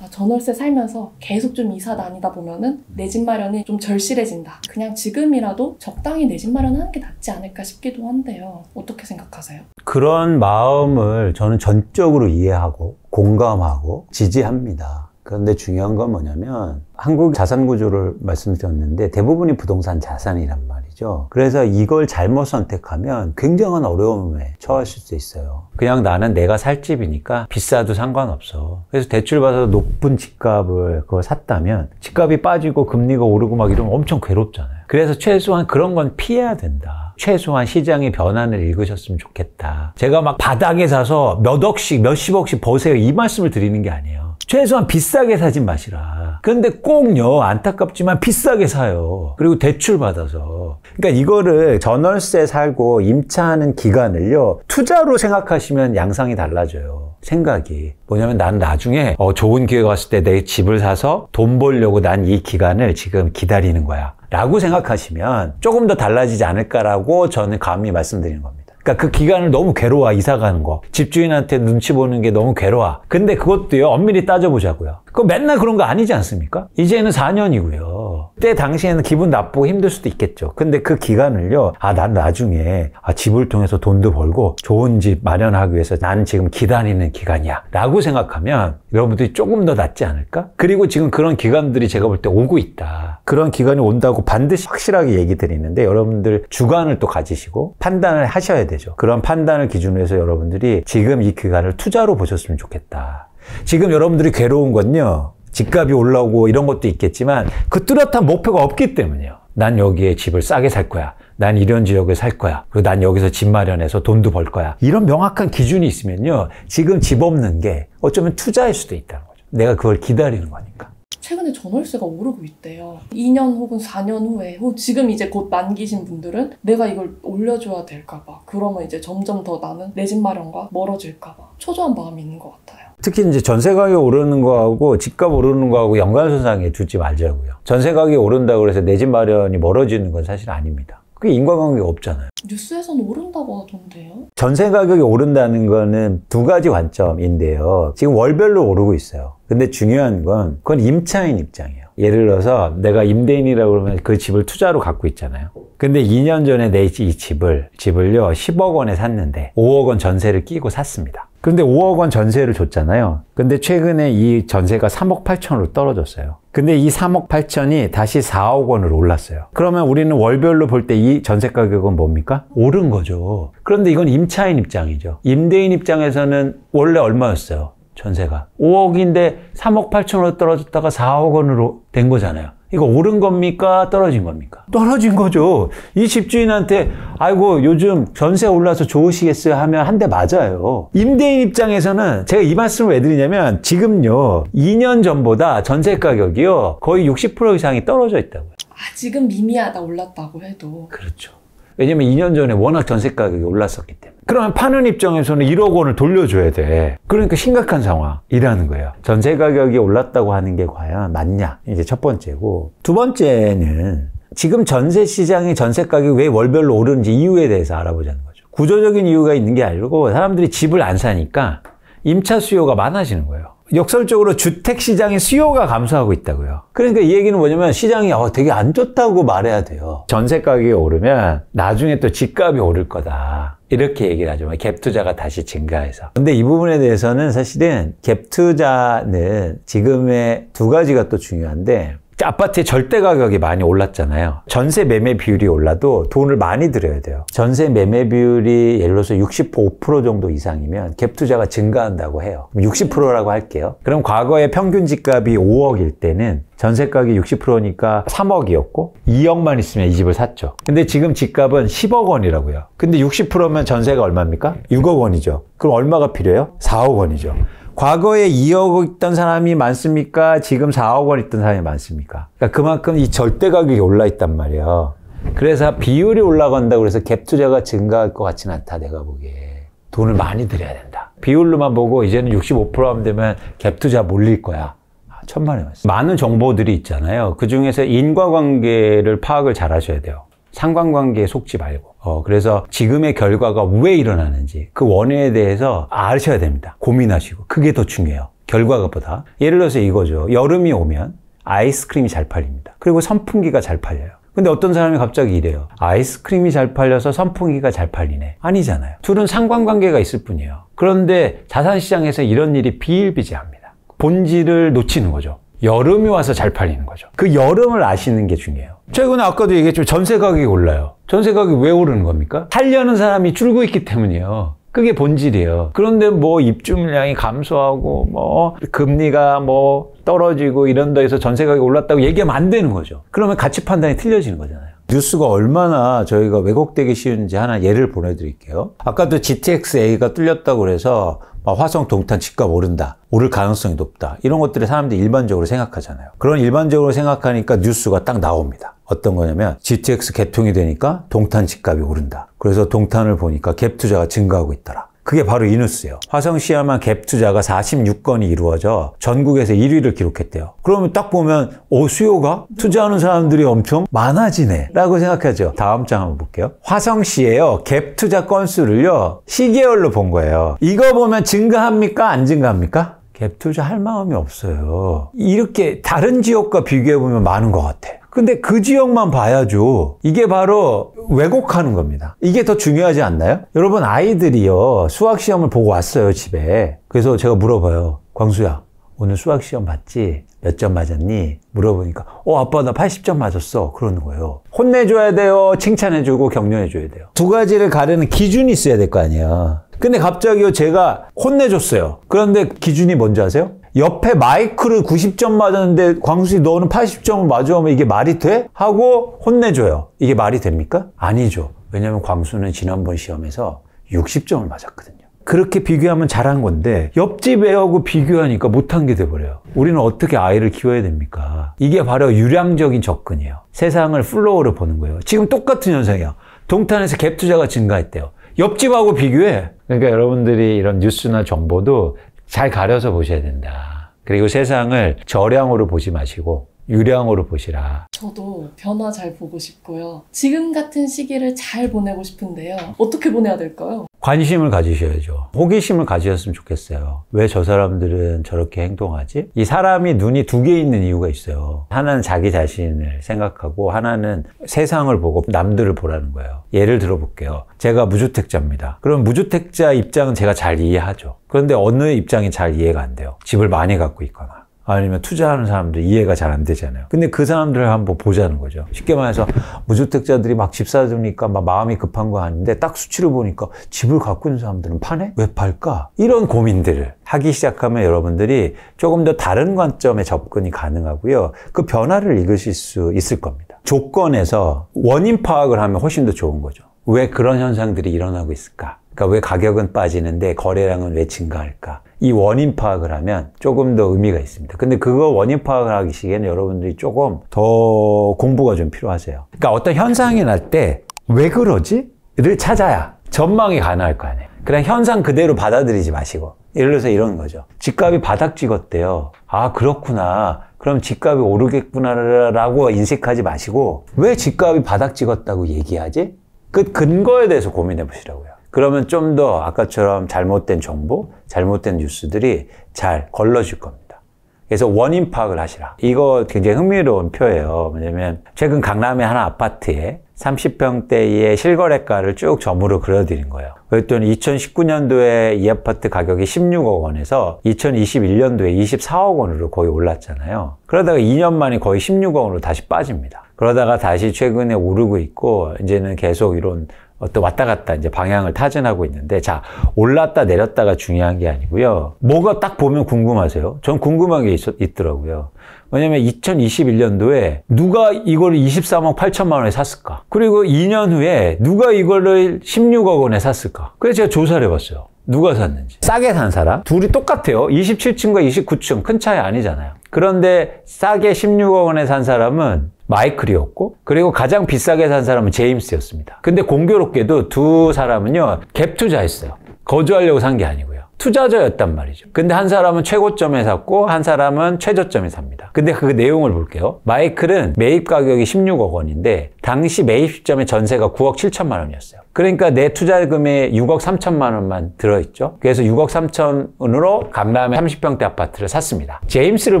아, 전월세 살면서 계속 좀 이사 다니다 보면은 내 집 마련이 좀 절실해진다. 그냥 지금이라도 적당히 내 집 마련하는 게 낫지 않을까 싶기도 한데요. 어떻게 생각하세요? 그런 마음을 저는 전적으로 이해하고 공감하고 지지합니다. 그런데 중요한 건 뭐냐면 한국 자산 구조를 말씀드렸는데 대부분이 부동산 자산이란 말이에요. 것이죠. 그래서 이걸 잘못 선택하면 굉장한 어려움에 처하실 수 있어요. 그냥 나는 내가 살 집이니까 비싸도 상관없어. 그래서 대출 받아서 높은 집값을 그걸 샀다면 집값이 빠지고 금리가 오르고 막 이러면 엄청 괴롭잖아요. 그래서 최소한 그런 건 피해야 된다. 최소한 시장의 변환을 읽으셨으면 좋겠다. 제가 막 바닥에 사서 몇 억씩, 몇십억씩 버세요. 이 말씀을 드리는 게 아니에요. 최소한 비싸게 사진 마시라. 근데 꼭요, 안타깝지만 비싸게 사요. 그리고 대출받아서. 그러니까 이거를 전월세 살고 임차하는 기간을요, 투자로 생각하시면 양상이 달라져요. 생각이. 뭐냐면 난 나중에 어, 좋은 기회가 왔을 때 내 집을 사서 돈 벌려고 난 이 기간을 지금 기다리는 거야. 라고 생각하시면 조금 더 달라지지 않을까라고 저는 감히 말씀드리는 겁니다. 그러니까 그 기간을 너무 괴로워 이사 가는 거. 집주인한테 눈치 보는 게 너무 괴로워. 근데 그것도요 엄밀히 따져보자고요. 그 맨날 그런 거 아니지 않습니까? 이제는 4년이고요. 그때 당시에는 기분 나쁘고 힘들 수도 있겠죠. 근데 그 기간을요, 아, 난 나중에 아, 집을 통해서 돈도 벌고 좋은 집 마련하기 위해서 난 지금 기다리는 기간이야. 라고 생각하면 여러분들이 조금 더 낫지 않을까? 그리고 지금 그런 기간들이 제가 볼 때 오고 있다. 그런 기간이 온다고 반드시 확실하게 얘기 드리는데 여러분들 주관을 또 가지시고 판단을 하셔야 되죠. 그런 판단을 기준으로 해서 여러분들이 지금 이 기간을 투자로 보셨으면 좋겠다. 지금 여러분들이 괴로운 건요. 집값이 올라오고 이런 것도 있겠지만 그 뚜렷한 목표가 없기 때문이에요. 난 여기에 집을 싸게 살 거야. 난 이런 지역에 살 거야. 그리고 난 여기서 집 마련해서 돈도 벌 거야. 이런 명확한 기준이 있으면요. 지금 집 없는 게 어쩌면 투자일 수도 있다는 거죠. 내가 그걸 기다리는 거니까. 최근에 전월세가 오르고 있대요. 2년 혹은 4년 후에, 지금 이제 곧 만기신 분들은 내가 이걸 올려줘야 될까봐. 그러면 이제 점점 더 나는 내 집 마련과 멀어질까봐. 초조한 마음이 있는 것 같아요. 특히 이제 전세 가격 오르는 거하고 집값 오르는 거하고 연관손상에 두지 말자고요. 전세 가격이 오른다고 해서 내 집 마련이 멀어지는 건 사실 아닙니다. 그게 인과관계가 없잖아요. 뉴스에서는 오른다고 하던데요? 전세 가격이 오른다는 거는 두 가지 관점인데요. 지금 월별로 오르고 있어요. 근데 중요한 건 그건 임차인 입장이에요. 예를 들어서 내가 임대인이라고 그러면 그 집을 투자로 갖고 있잖아요. 근데 2년 전에 내이 집을 집을요 10억 원에 샀는데 5억 원 전세를 끼고 샀습니다. 근데 5억 원 전세를 줬잖아요. 근데 최근에 이 전세가 3억 8천으로 떨어졌어요. 근데 이 3억 8천이 다시 4억 원으로 올랐어요. 그러면 우리는 월별로 볼 때 이 전세 가격은 뭡니까? 오른 거죠. 그런데 이건 임차인 입장이죠. 임대인 입장에서는 원래 얼마였어요? 전세가. 5억인데 3억 8천으로 떨어졌다가 4억 원으로 된 거잖아요. 이거 오른 겁니까? 떨어진 겁니까? 떨어진 거죠. 이 집주인한테, 아이고, 요즘 전세 올라서 좋으시겠어요? 하면 한 대 맞아요. 임대인 입장에서는 제가 이 말씀을 왜 드리냐면 지금요, 2년 전보다 전세 가격이요, 거의 60% 이상이 떨어져 있다고요. 아, 지금 미미하다 올랐다고 해도. 그렇죠. 왜냐면 2년 전에 워낙 전세 가격이 올랐었기 때문에. 그러면 파는 입장에서는 1억 원을 돌려줘야 돼. 그러니까 심각한 상황이라는 거예요. 전세 가격이 올랐다고 하는 게 과연 맞냐? 이제 첫 번째고. 두 번째는 지금 전세 시장이 전세 가격이 왜 월별로 오르는지 이유에 대해서 알아보자는 거죠. 구조적인 이유가 있는 게 아니고 사람들이 집을 안 사니까 임차 수요가 많아지는 거예요. 역설적으로 주택 시장의 수요가 감소하고 있다고요. 그러니까 이 얘기는 뭐냐면 시장이 어, 되게 안 좋다고 말해야 돼요. 전세 가격이 오르면 나중에 또 집값이 오를 거다. 이렇게 얘기를 하죠. 갭 투자가 다시 증가해서. 근데 이 부분에 대해서는 사실은 갭 투자는 지금의 두 가지가 또 중요한데 아파트의 절대 가격이 많이 올랐잖아요. 전세 매매 비율이 올라도 돈을 많이 들여야 돼요. 전세 매매 비율이 예를 들어서 65% 정도 이상이면 갭 투자가 증가한다고 해요. 60%라고 할게요. 그럼 과거의 평균 집값이 5억일 때는 전세가격이 60%니까 3억이었고 2억만 있으면 이 집을 샀죠. 근데 지금 집값은 10억 원이라고요. 근데 60%면 전세가 얼마입니까? 6억 원이죠. 그럼 얼마가 필요해요? 4억 원이죠. 과거에 2억 있던 사람이 많습니까? 지금 4억 원 있던 사람이 많습니까? 그러니까 그만큼 이 절대 가격이 올라 있단 말이에요. 그래서 비율이 올라간다고 해서 갭 투자가 증가할 것 같지는 않다 내가 보기에 돈을 많이 들여야 된다 비율로만 보고 이제는 65% 하면 되면 갭 투자 몰릴 거야 아, 천만에 맞습니다. 많은 정보들이 있잖아요 그 중에서 인과관계를 파악을 잘 하셔야 돼요 상관관계에 속지 말고 어, 그래서 지금의 결과가 왜 일어나는지 그 원인에 대해서 아셔야 됩니다 고민하시고 그게 더 중요해요 결과보다 예를 들어서 이거죠 여름이 오면 아이스크림이 잘 팔립니다 그리고 선풍기가 잘 팔려요 근데 어떤 사람이 갑자기 이래요. 아이스크림이 잘 팔려서 선풍기가 잘 팔리네. 아니잖아요. 둘은 상관관계가 있을 뿐이에요. 그런데 자산시장에서 이런 일이 비일비재합니다. 본질을 놓치는 거죠. 여름이 와서 잘 팔리는 거죠. 그 여름을 아시는 게 중요해요. 최근에 아까도 얘기했지만 전세 가격이 올라요. 전세 가격이 왜 오르는 겁니까? 살려는 사람이 줄고 있기 때문이에요. 그게 본질이에요. 그런데 뭐 입주 물량이 감소하고 뭐 금리가 뭐 떨어지고 이런 데서 전세 가격이 올랐다고 얘기하면 안 되는 거죠. 그러면 가치 판단이 틀려지는 거잖아요. 뉴스가 얼마나 저희가 왜곡되기 쉬운지 하나 예를 보내드릴게요. 아까도 GTX-A가 뚫렸다고 그래서 아, 화성 동탄 집값 오른다. 오를 가능성이 높다. 이런 것들을 사람들이 일반적으로 생각하잖아요. 그런 일반적으로 생각하니까 뉴스가 딱 나옵니다. 어떤 거냐면 GTX 개통이 되니까 동탄 집값이 오른다. 그래서 동탄을 보니까 갭 투자가 증가하고 있더라. 그게 바로 이 뉴스예요. 화성시야만 갭 투자가 46건이 이루어져 전국에서 1위를 기록했대요. 그러면 딱 보면 오 수요가 투자하는 사람들이 엄청 많아지네 라고 생각하죠. 다음 장 한번 볼게요. 화성시에요. 갭 투자 건수를요. 시계열로 본 거예요. 이거 보면 증가합니까? 안 증가합니까? 갭 투자 할 마음이 없어요. 이렇게 다른 지역과 비교해보면 많은 것 같아. 근데 그 지역만 봐야죠. 이게 바로 왜곡하는 겁니다. 이게 더 중요하지 않나요? 여러분 아이들이요 수학 시험을 보고 왔어요 집에. 그래서 제가 물어봐요. 광수야 오늘 수학 시험 봤지? 몇 점 맞았니? 물어보니까 어 아빠 나 80점 맞았어 그러는 거예요. 혼내줘야 돼요. 칭찬해주고 격려해줘야 돼요. 두 가지를 가르는 기준이 있어야 될 거아니에요 근데 갑자기 제가 혼내줬어요. 그런데 기준이 뭔지 아세요? 옆에 마이크를 90점 맞았는데 광수씨 너는 80점을 맞으면 이게 말이 돼? 하고 혼내줘요. 이게 말이 됩니까? 아니죠. 왜냐면 광수는 지난번 시험에서 60점을 맞았거든요. 그렇게 비교하면 잘한 건데 옆집 애하고 비교하니까 못한 게 돼버려요. 우리는 어떻게 아이를 키워야 됩니까? 이게 바로 유량적인 접근이에요. 세상을 플로우로 보는 거예요. 지금 똑같은 현상이야. 동탄에서 갭 투자가 증가했대요. 옆집하고 비교해. 그러니까 여러분들이 이런 뉴스나 정보도 잘 가려서 보셔야 된다. 그리고 세상을 저량으로 보지 마시고 유량으로 보시라. 저도 변화 잘 보고 싶고요. 지금 같은 시기를 잘 보내고 싶은데요. 어떻게 보내야 될까요? 관심을 가지셔야죠. 호기심을 가지셨으면 좋겠어요. 왜 저 사람들은 저렇게 행동하지? 이 사람이 눈이 두 개 있는 이유가 있어요. 하나는 자기 자신을 생각하고 하나는 세상을 보고 남들을 보라는 거예요. 예를 들어볼게요. 제가 무주택자입니다. 그럼 무주택자 입장은 제가 잘 이해하죠. 그런데 어느 입장이 잘 이해가 안 돼요. 집을 많이 갖고 있거나. 아니면 투자하는 사람들 이해가 잘 안 되잖아요. 근데 그 사람들을 한번 보자는 거죠. 쉽게 말해서 무주택자들이 막 집 사주니까 막 마음이 급한 거 아닌데 딱 수치를 보니까 집을 갖고 있는 사람들은 파네? 왜 팔까? 이런 고민들을 하기 시작하면 여러분들이 조금 더 다른 관점의 접근이 가능하고요. 그 변화를 읽으실 수 있을 겁니다. 조건에서 원인 파악을 하면 훨씬 더 좋은 거죠. 왜 그런 현상들이 일어나고 있을까? 그러니까 왜 가격은 빠지는데 거래량은 왜 증가할까? 이 원인 파악을 하면 조금 더 의미가 있습니다. 근데 그거 원인 파악을 하기 시기에는 여러분들이 조금 더 공부가 좀 필요하세요. 그러니까 어떤 현상이 날 때 왜 그러지? 를 찾아야 전망이 가능할 거 아니에요. 그냥 현상 그대로 받아들이지 마시고. 예를 들어서 이런 거죠. 집값이 바닥 찍었대요. 아, 그렇구나. 그럼 집값이 오르겠구나라고 인식하지 마시고, 왜 집값이 바닥 찍었다고 얘기하지? 그 근거에 대해서 고민해 보시라고요. 그러면 좀 더 아까처럼 잘못된 정보, 잘못된 뉴스들이 잘 걸러질 겁니다. 그래서 원인 파악을 하시라. 이거 굉장히 흥미로운 표예요. 왜냐면 최근 강남의 한 아파트에 30평대의 실거래가를 쭉 점으로 그려드린 거예요. 그랬더니 2019년도에 이 아파트 가격이 16억 원에서 2021년도에 24억 원으로 거의 올랐잖아요. 그러다가 2년 만에 거의 16억 원으로 다시 빠집니다. 그러다가 다시 최근에 오르고 있고 이제는 계속 이런 어떤 왔다 갔다 이제 방향을 타진하고 있는데 자 올랐다 내렸다가 중요한 게 아니고요 뭐가 딱 보면 궁금하세요 전 궁금한 게 있, 더라고요 왜냐면 2021년도에 누가 이걸를 23억 8천만 원에 샀을까 그리고 2년 후에 누가 이걸를 16억 원에 샀을까 그래서 제가 조사를 해봤어요 누가 샀는지 싸게 산 사람 둘이 똑같아요 27층과 29층 큰 차이 아니잖아요 그런데 싸게 16억 원에 산 사람은 마이클이었고 그리고 가장 비싸게 산 사람은 제임스였습니다. 근데 공교롭게도 두 사람은요 갭 투자했어요. 거주하려고 산 게 아니고요. 투자자였단 말이죠. 근데 한 사람은 최고점에 샀고 한 사람은 최저점에 삽니다. 근데 그 내용을 볼게요. 마이클은 매입 가격이 16억 원인데 당시 매입 시점에 전세가 9억 7천만 원이었어요. 그러니까 내 투자금에 6억 3천만 원만 들어있죠. 그래서 6억 3천 원으로 강남에 30평대 아파트를 샀습니다. 제임스를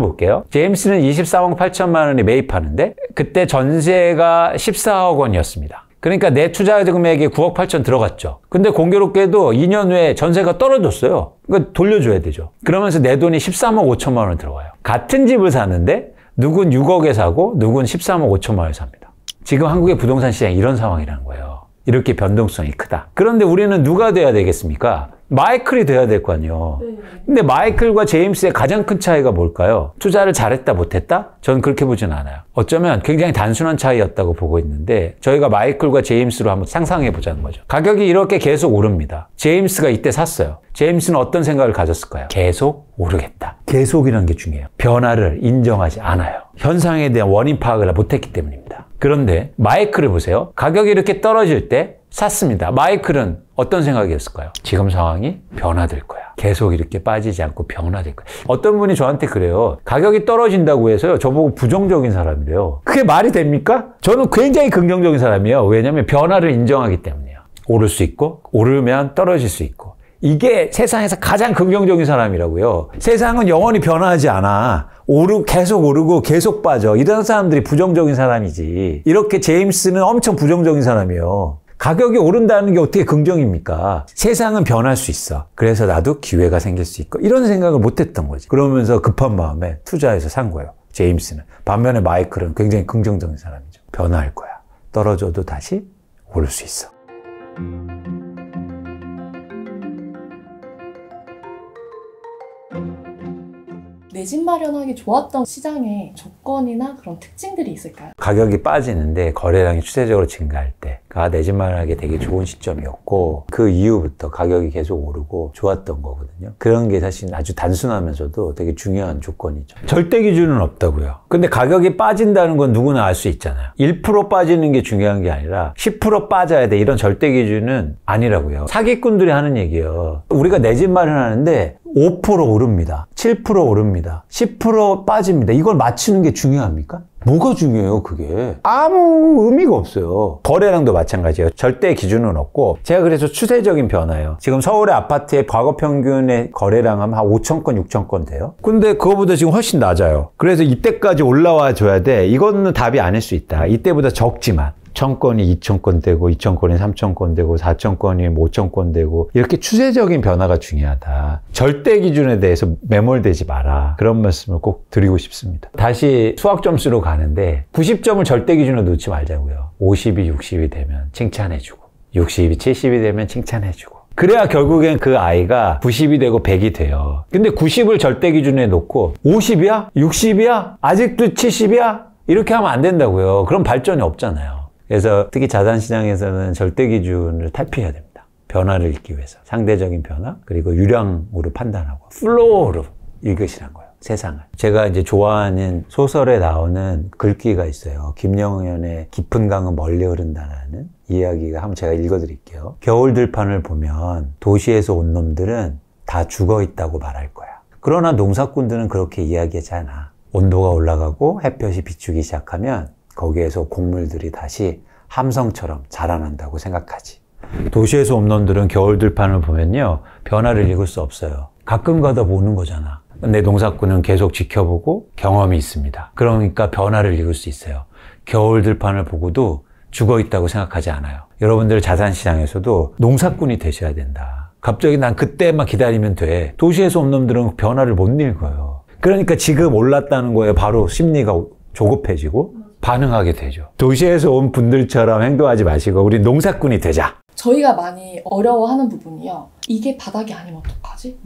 볼게요. 제임스는 2 4억 8천만 원에 매입하는데 그때 전세가 14억 원이었습니다. 그러니까 내 투자 금액이 9억 8천 들어갔죠. 근데 공교롭게도 2년 후에 전세가 떨어졌어요. 그러니까 돌려줘야 되죠. 그러면서 내 돈이 13억 5천만 원 들어가요. 같은 집을 사는데 누군 6억에 사고 누군 13억 5천만 원에 삽니다. 지금 한국의 부동산 시장이 이런 상황이라는 거예요. 이렇게 변동성이 크다. 그런데 우리는 누가 돼야 되겠습니까? 마이클이 돼야 될 거 아니에요. 네. 근데 마이클과 제임스의 가장 큰 차이가 뭘까요? 투자를 잘했다 못했다? 저는 그렇게 보진 않아요. 어쩌면 굉장히 단순한 차이였다고 보고 있는데 저희가 마이클과 제임스로 한번 상상해 보자는 거죠. 가격이 이렇게 계속 오릅니다. 제임스가 이때 샀어요. 제임스는 어떤 생각을 가졌을까요? 계속 오르겠다. 계속이라는 게 중요해요. 변화를 인정하지 않아요. 현상에 대한 원인 파악을 못했기 때문입니다. 그런데 마이크를 보세요. 가격이 이렇게 떨어질 때 샀습니다. 마이클은 어떤 생각이었을까요? 지금 상황이 변화될 거야. 계속 이렇게 빠지지 않고 변화될 거야. 어떤 분이 저한테 그래요. 가격이 떨어진다고 해서요. 저보고 부정적인 사람이래요. 그게 말이 됩니까? 저는 굉장히 긍정적인 사람이에요. 왜냐면 하 변화를 인정하기 때문이에요. 오를 수 있고 오르면 떨어질 수 있고 이게 세상에서 가장 긍정적인 사람이라고요. 세상은 영원히 변하지 않아. 오르 계속 오르고 계속 빠져. 이런 사람들이 부정적인 사람이지. 이렇게 제임스는 엄청 부정적인 사람이에요. 가격이 오른다는 게 어떻게 긍정입니까? 세상은 변할 수 있어. 그래서 나도 기회가 생길 수 있고. 이런 생각을 못 했던 거지. 그러면서 급한 마음에 투자해서 산 거예요. 제임스는. 반면에 마이클은 굉장히 긍정적인 사람이죠. 변화할 거야. 떨어져도 다시 오를 수 있어. 내집 마련하기 좋았던 시장의 조건이나 그런 특징들이 있을까요? 가격이 빠지는데 거래량이 추세적으로 증가할 때가 내집 마련하기 되게 음. 좋은 시점이었고 그 이후부터 가격이 계속 오르고 좋았던 거거든요. 그런 게 사실 아주 단순하면서도 되게 중요한 조건이죠. 절대 기준은 없다고요. 근데 가격이 빠진다는 건 누구나 알 수 있잖아요. 1% 빠지는 게 중요한 게 아니라 10% 빠져야 돼 이런 절대 기준은 아니라고요. 사기꾼들이 하는 얘기예요. 우리가 내집 마련하는데 5% 오릅니다. 7% 오릅니다. 10% 빠집니다. 이걸 맞추는 게 중요합니까? 뭐가 중요해요, 그게? 아무 의미가 없어요. 거래량도 마찬가지예요. 절대 기준은 없고 제가 그래서 추세적인 변화예요. 지금 서울의 아파트의 과거 평균의 거래량 하면 한 5천 건, 6천 건 돼요. 근데 그거보다 지금 훨씬 낮아요. 그래서 이때까지 올라와 줘야 돼. 이거는 답이 아닐 수 있다. 이때보다 적지만. 1000건이 2000건 되고 2000건이 3000건 되고 4000건이 5000건 뭐 되고 이렇게 추세적인 변화가 중요하다. 절대 기준에 대해서 매몰되지 마라. 그런 말씀을 꼭 드리고 싶습니다. 다시 수학 점수로 가는데 90점을 절대 기준으로 놓지 말자고요. 50이 60이 되면 칭찬해주고 60이 70이 되면 칭찬해주고 그래야 결국엔 그 아이가 90이 되고 100이 돼요. 근데 90을 절대 기준에 놓고 50이야? 60이야? 아직도 70이야? 이렇게 하면 안 된다고요. 그럼 발전이 없잖아요. 그래서 특히 자산시장에서는 절대 기준을 탈피해야 됩니다. 변화를 읽기 위해서. 상대적인 변화, 그리고 유량으로 판단하고, 플로우로 읽으시는 거예요. 세상을. 제가 이제 좋아하는 소설에 나오는 글귀가 있어요. 김영현의 깊은 강은 멀리 흐른다라는 이야기가 한번 제가 읽어드릴게요. 겨울 들판을 보면 도시에서 온 놈들은 다 죽어 있다고 말할 거야. 그러나 농사꾼들은 그렇게 이야기하지 않아. 온도가 올라가고 햇볕이 비추기 시작하면 거기에서 곡물들이 다시 함성처럼 자라난다고 생각하지. 음. 도시에서 옴놈들은 겨울 들판을 보면요. 변화를 음. 읽을 수 없어요. 가끔 가다 보는 거잖아. 내 농사꾼은 계속 지켜보고 경험이 있습니다. 그러니까 변화를 읽을 수 있어요. 겨울 들판을 보고도 죽어 있다고 생각하지 않아요. 여러분들 자산시장에서도 농사꾼이 되셔야 된다. 갑자기 난 그때만 기다리면 돼. 도시에서 온 놈들은 변화를 못 읽어요. 그러니까 지금 올랐다는 거에 바로 심리가 조급해지고 반응하게 되죠. 도시에서 온 분들처럼 행동하지 마시고 우리 농사꾼이 되자. 저희가 많이 어려워하는 부분이요. 이게 바닥이 아니면 어떡하지?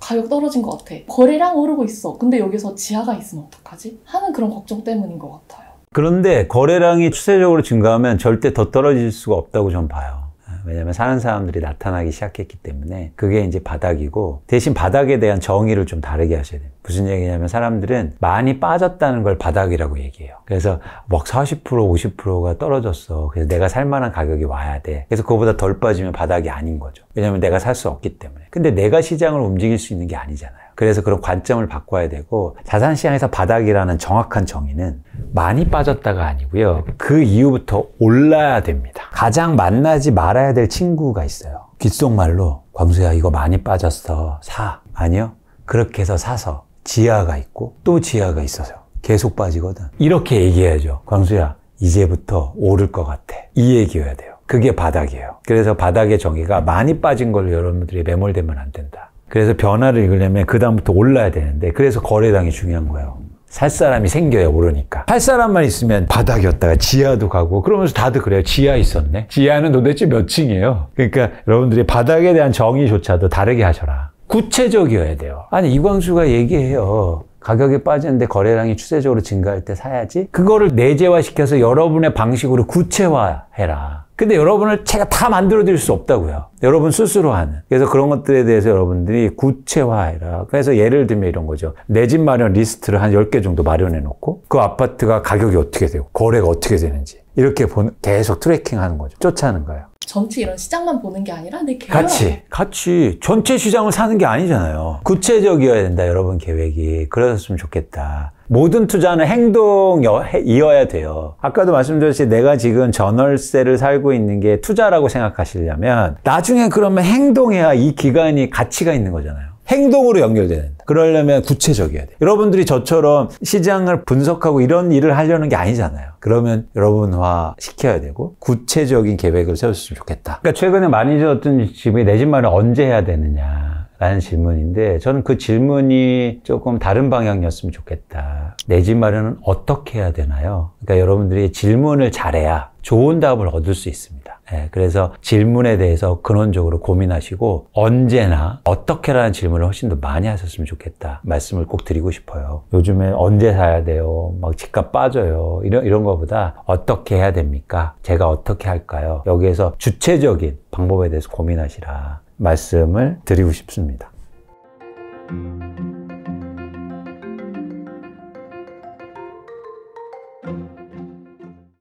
가격 떨어진 것 같아. 거래량 오르고 있어. 근데 여기서 지하가 있으면 어떡하지? 하는 그런 걱정 때문인 것 같아요. 그런데 거래량이 추세적으로 증가하면 절대 더 떨어질 수가 없다고 전 봐요. 왜냐하면 사는 사람들이 나타나기 시작했기 때문에 그게 이제 바닥이고 대신 바닥에 대한 정의를 좀 다르게 하셔야 돼요. 무슨 얘기냐면 사람들은 많이 빠졌다는 걸 바닥이라고 얘기해요. 그래서 막40% 50%가 떨어졌어. 그래서 내가 살만한 가격이 와야 돼. 그래서 그보다 거덜 빠지면 바닥이 아닌 거죠. 왜냐하면 내가 살 수 없기 때문에. 근데 내가 시장을 움직일 수 있는 게 아니잖아요. 그래서 그런 관점을 바꿔야 되고 자산 시장에서 바닥이라는 정확한 정의는 많이 빠졌다가 아니고요. 그 이후부터 올라야 됩니다. 가장 만나지 말아야 될 친구가 있어요. 귓속말로 광수야 이거 많이 빠졌어. 사. 아니요. 그렇게 해서 사서 지하가 있고 또 지하가 있어서 계속 빠지거든. 이렇게 얘기해야죠. 광수야 이제부터 오를 것 같아. 이 얘기여야 돼요. 그게 바닥이에요. 그래서 바닥의 정의가 많이 빠진 걸 여러분들이 매몰되면 안 된다. 그래서 변화를 읽으려면 그다음부터 올라야 되는데 그래서 거래량이 중요한 거예요. 살 사람이 생겨요, 오르니까. 팔 사람만 있으면 바닥이었다가 지하도 가고, 그러면서 다들 그래요. 지하 있었네. 지하는 도대체 몇 층이에요? 그러니까 여러분들이 바닥에 대한 정의조차도 다르게 하셔라. 구체적이어야 돼요. 아니, 이광수가 얘기해요. 가격이 빠지는데 거래량이 추세적으로 증가할 때 사야지. 그거를 내재화시켜서 여러분의 방식으로 구체화해라. 근데 여러분을 제가 다 만들어 드릴 수 없다고요. 여러분 스스로 하는. 그래서 그런 것들에 대해서 여러분들이 구체화해라. 그래서 예를 들면 이런 거죠. 내 집 마련 리스트를 한 10개 정도 마련해 놓고 그 아파트가 가격이 어떻게 되고 거래가 어떻게 되는지 이렇게 계속 트래킹 하는 거죠. 쫓아는 거예요. 전체 이런 시장만 보는 게 아니라 내 계획 같이 같이 전체 시장을 사는 게 아니잖아요. 구체적이어야 된다 여러분 계획이 그러셨으면 좋겠다. 모든 투자는 행동이어야 돼요. 아까도 말씀드렸듯이 내가 지금 전월세를 살고 있는 게 투자라고 생각하시려면 나중에 그러면 행동해야 이 기간이 가치가 있는 거잖아요. 행동으로 연결되는. 그러려면 구체적이어야 돼. 여러분들이 저처럼 시장을 분석하고 이런 일을 하려는 게 아니잖아요. 그러면 여러분화 시켜야 되고 구체적인 계획을 세웠으면 좋겠다. 그러니까 최근에 많이 들었던 질문이 내 집 마련 언제 해야 되느냐. 라는 질문인데 저는 그 질문이 조금 다른 방향이었으면 좋겠다. 내 집 마련은 어떻게 해야 되나요? 그러니까 여러분들이 질문을 잘해야 좋은 답을 얻을 수 있습니다. 예, 그래서 질문에 대해서 근원적으로 고민하시고 언제나 어떻게라는 질문을 훨씬 더 많이 하셨으면 좋겠다 말씀을 꼭 드리고 싶어요. 요즘에 언제 사야 돼요? 막 집값 빠져요. 이런 이런 거보다 어떻게 해야 됩니까? 제가 어떻게 할까요? 여기에서 주체적인 방법에 대해서 고민하시라 말씀을 드리고 싶습니다.